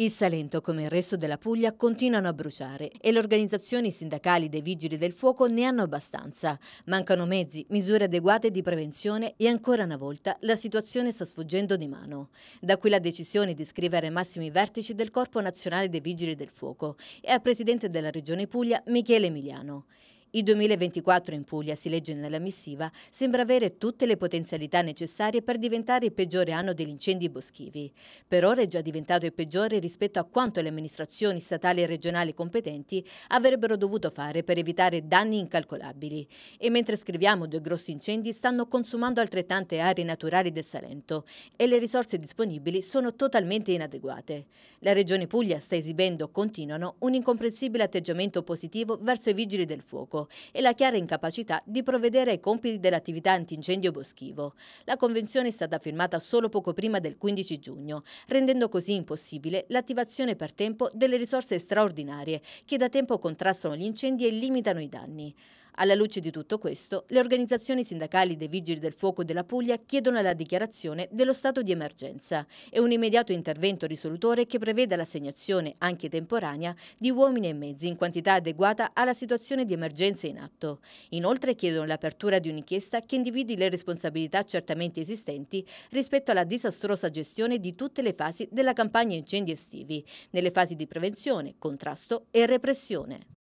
Il Salento, come il resto della Puglia, continuano a bruciare e le organizzazioni sindacali dei vigili del fuoco ne hanno abbastanza. Mancano mezzi, misure adeguate di prevenzione e ancora una volta la situazione sta sfuggendo di mano. Da qui la decisione di scrivere ai massimi vertici del Corpo Nazionale dei Vigili del Fuoco e al Presidente della Regione Puglia, Michele Emiliano. Il 2024 in Puglia, si legge nella missiva, sembra avere tutte le potenzialità necessarie per diventare il peggiore anno degli incendi boschivi. Per ora è già diventato il peggiore rispetto a quanto le amministrazioni statali e regionali competenti avrebbero dovuto fare per evitare danni incalcolabili. E mentre scriviamo, due grossi incendi stanno consumando altrettante aree naturali del Salento e le risorse disponibili sono totalmente inadeguate. La Regione Puglia sta esibendo, continuano, un incomprensibile atteggiamento positivo verso i vigili del fuoco fuoco e la chiara incapacità di provvedere ai compiti dell'attività antincendio boschivo. La convenzione è stata firmata solo poco prima del 15 giugno, rendendo così impossibile l'attivazione per tempo delle risorse straordinarie che da tempo contrastano gli incendi e limitano i danni. Alla luce di tutto questo, le organizzazioni sindacali dei Vigili del Fuoco della Puglia chiedono la dichiarazione dello stato di emergenza e un immediato intervento risolutore che preveda l'assegnazione, anche temporanea, di uomini e mezzi in quantità adeguata alla situazione di emergenza in atto. Inoltre chiedono l'apertura di un'inchiesta che individui le responsabilità certamente esistenti rispetto alla disastrosa gestione di tutte le fasi della campagna incendi estivi, nelle fasi di prevenzione, contrasto e repressione.